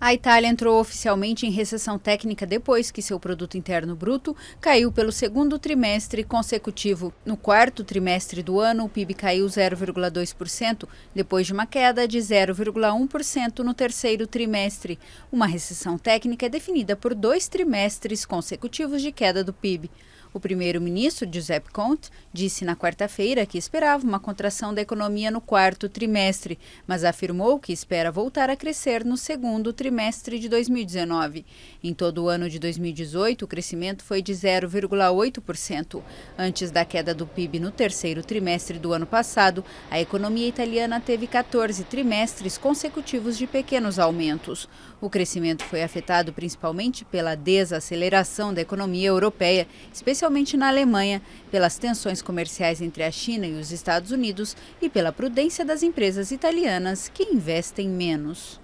A Itália entrou oficialmente em recessão técnica depois que seu produto interno bruto caiu pelo segundo trimestre consecutivo. No quarto trimestre do ano, o PIB caiu 0,2%, depois de uma queda de 0,1% no terceiro trimestre. Uma recessão técnica é definida por dois trimestres consecutivos de queda do PIB. O primeiro-ministro, Giuseppe Conte, disse na quarta-feira que esperava uma contração da economia no quarto trimestre, mas afirmou que espera voltar a crescer no segundo trimestre de 2019. Em todo o ano de 2018, o crescimento foi de 0,8%. Antes da queda do PIB no terceiro trimestre do ano passado, a economia italiana teve 14 trimestres consecutivos de pequenos aumentos. O crescimento foi afetado principalmente pela desaceleração da economia europeia, especialmente especialmente na Alemanha, pelas tensões comerciais entre a China e os Estados Unidos e pela prudência das empresas italianas que investem menos.